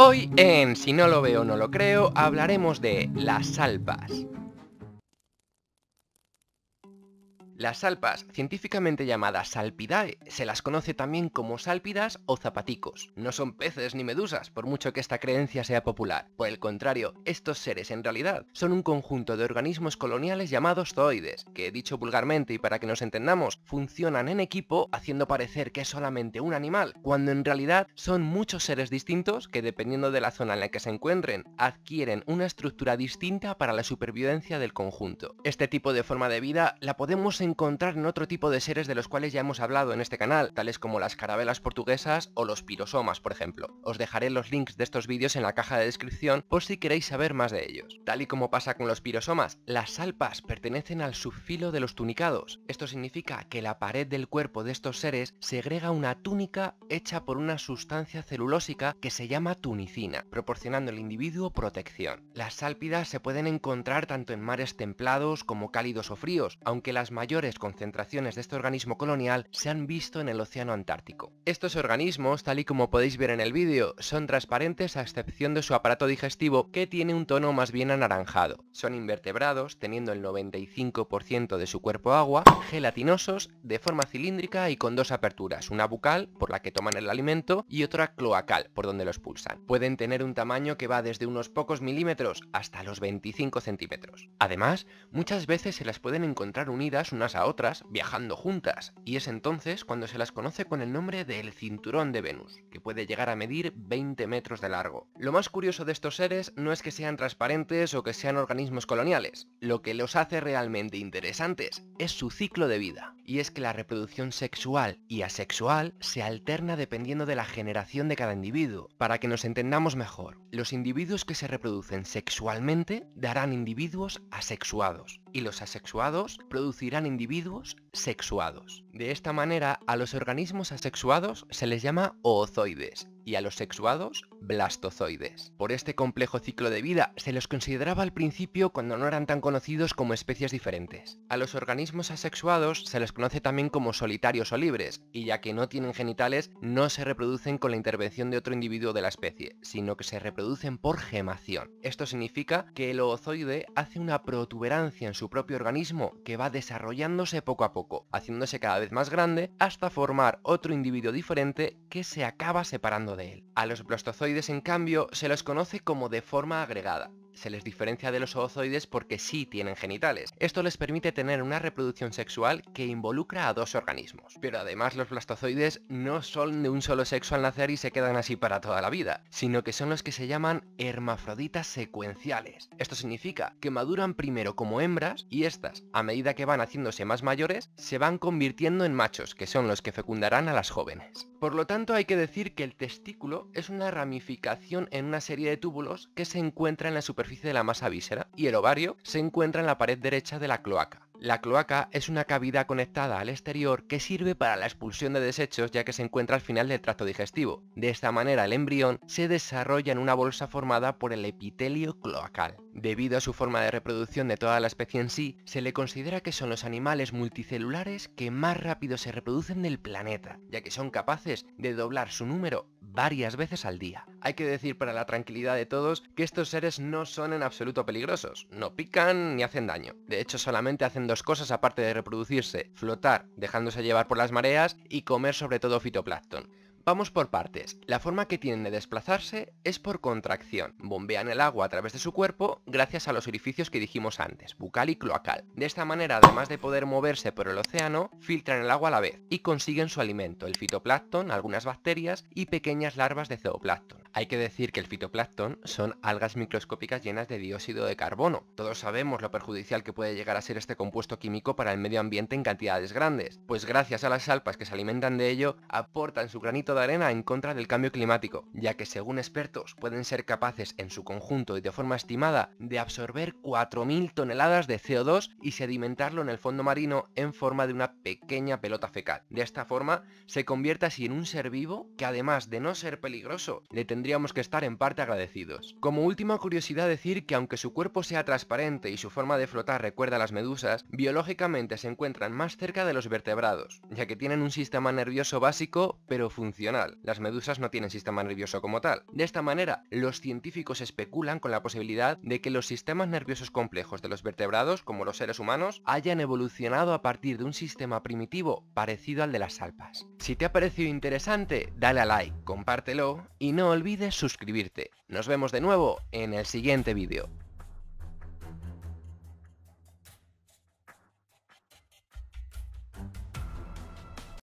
Hoy en Si no lo veo no lo creo hablaremos de las alpas. Las salpas, científicamente llamadas salpidae, se las conoce también como salpidas o zapaticos. No son peces ni medusas, por mucho que esta creencia sea popular. Por el contrario, estos seres en realidad son un conjunto de organismos coloniales llamados zoides, que dicho vulgarmente y para que nos entendamos, funcionan en equipo haciendo parecer que es solamente un animal, cuando en realidad son muchos seres distintos que dependiendo de la zona en la que se encuentren, adquieren una estructura distinta para la supervivencia del conjunto. Este tipo de forma de vida la podemos encontrar en otro tipo de seres de los cuales ya hemos hablado en este canal, tales como las carabelas portuguesas o los pirosomas, por ejemplo. Os dejaré los links de estos vídeos en la caja de descripción por si queréis saber más de ellos. Tal y como pasa con los pirosomas, las salpas pertenecen al subfilo de los tunicados. Esto significa que la pared del cuerpo de estos seres segrega una túnica hecha por una sustancia celulósica que se llama tunicina, proporcionando al individuo protección. Las sálpidas se pueden encontrar tanto en mares templados como cálidos o fríos, aunque las mayores concentraciones de este organismo colonial se han visto en el Océano Antártico. Estos organismos, tal y como podéis ver en el vídeo, son transparentes a excepción de su aparato digestivo que tiene un tono más bien anaranjado. Son invertebrados, teniendo el 95% de su cuerpo agua, gelatinosos, de forma cilíndrica y con dos aperturas, una bucal, por la que toman el alimento, y otra cloacal, por donde los pulsan. Pueden tener un tamaño que va desde unos pocos milímetros hasta los 25 centímetros. Además, muchas veces se las pueden encontrar unidas una a otras, viajando juntas, y es entonces cuando se las conoce con el nombre del cinturón de Venus, que puede llegar a medir 20 metros de largo. Lo más curioso de estos seres no es que sean transparentes o que sean organismos coloniales, lo que los hace realmente interesantes es su ciclo de vida, y es que la reproducción sexual y asexual se alterna dependiendo de la generación de cada individuo. Para que nos entendamos mejor, los individuos que se reproducen sexualmente darán individuos asexuados, y los asexuados producirán individuos sexuados. De esta manera, a los organismos asexuados se les llama oozoides y a los sexuados, blastozoides. Por este complejo ciclo de vida se los consideraba al principio cuando no eran tan conocidos como especies diferentes. A los organismos asexuados se les conoce también como solitarios o libres, y ya que no tienen genitales, no se reproducen con la intervención de otro individuo de la especie, sino que se reproducen por gemación. Esto significa que el oozoide hace una protuberancia en su propio organismo que va desarrollándose poco a poco, haciéndose cada vez más grande hasta formar otro individuo diferente que se acaba separando a los blastozoides, en cambio, se los conoce como de forma agregada, se les diferencia de los ozoides porque sí tienen genitales. Esto les permite tener una reproducción sexual que involucra a dos organismos. Pero además los blastozoides no son de un solo sexo al nacer y se quedan así para toda la vida, sino que son los que se llaman hermafroditas secuenciales. Esto significa que maduran primero como hembras y estas, a medida que van haciéndose más mayores, se van convirtiendo en machos, que son los que fecundarán a las jóvenes. Por lo tanto, hay que decir que el testículo es una ramificación en una serie de túbulos que se encuentra en la superficie de la masa visera y el ovario se encuentra en la pared derecha de la cloaca. La cloaca es una cavidad conectada al exterior que sirve para la expulsión de desechos ya que se encuentra al final del tracto digestivo. De esta manera el embrión se desarrolla en una bolsa formada por el epitelio cloacal. Debido a su forma de reproducción de toda la especie en sí, se le considera que son los animales multicelulares que más rápido se reproducen del planeta, ya que son capaces de doblar su número varias veces al día. Hay que decir para la tranquilidad de todos que estos seres no son en absoluto peligrosos, no pican ni hacen daño. De hecho solamente hacen dos cosas aparte de reproducirse, flotar dejándose llevar por las mareas y comer sobre todo fitoplancton. Vamos por partes. La forma que tienen de desplazarse es por contracción. Bombean el agua a través de su cuerpo gracias a los orificios que dijimos antes, bucal y cloacal. De esta manera, además de poder moverse por el océano, filtran el agua a la vez y consiguen su alimento, el fitoplancton, algunas bacterias y pequeñas larvas de zooplancton. Hay que decir que el fitoplancton son algas microscópicas llenas de dióxido de carbono. Todos sabemos lo perjudicial que puede llegar a ser este compuesto químico para el medio ambiente en cantidades grandes, pues gracias a las alpas que se alimentan de ello, aportan su granito de arena en contra del cambio climático, ya que según expertos pueden ser capaces en su conjunto y de forma estimada de absorber 4.000 toneladas de CO2 y sedimentarlo en el fondo marino en forma de una pequeña pelota fecal. De esta forma, se convierte así en un ser vivo que además de no ser peligroso, le tendríamos que estar en parte agradecidos. Como última curiosidad decir que aunque su cuerpo sea transparente y su forma de flotar recuerda a las medusas, biológicamente se encuentran más cerca de los vertebrados, ya que tienen un sistema nervioso básico pero funcional. Las medusas no tienen sistema nervioso como tal. De esta manera, los científicos especulan con la posibilidad de que los sistemas nerviosos complejos de los vertebrados, como los seres humanos, hayan evolucionado a partir de un sistema primitivo parecido al de las alpas. Si te ha parecido interesante, dale a like, compártelo y no olvides olvides suscribirte. Nos vemos de nuevo en el siguiente vídeo.